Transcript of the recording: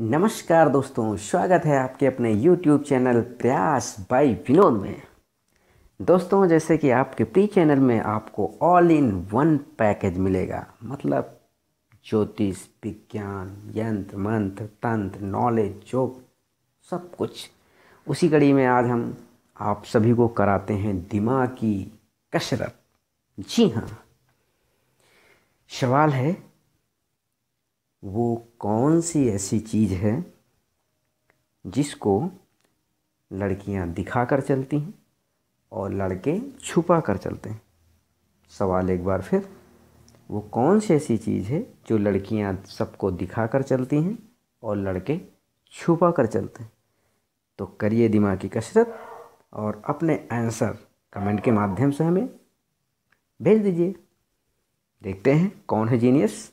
नमस्कार दोस्तों स्वागत है आपके अपने YouTube channel Prayas by Vinod में दोस्तों जैसे कि आपके प्री चैनल में आपको ऑल इन वन पैकेज मिलेगा मतलब ज्योतिष विज्ञान यंत्र मंत्र तंत्र नॉलेज जो सब कुछ उसी कड़ी में आज हम आप सभी को कराते हैं दिमाग की कसरत जी हाँ सवाल है वो कौन सी ऐसी चीज़ है जिसको लड़कियां दिखा कर चलती हैं और लड़के छुपा कर चलते हैं सवाल एक बार फिर वो कौन सी ऐसी चीज़ है जो लड़कियां सबको दिखा कर चलती हैं और लड़के छुपा कर चलते हैं तो करिए दिमाग की कसरत और अपने आंसर कमेंट के माध्यम से हमें भेज दीजिए देखते हैं कौन है जीनियस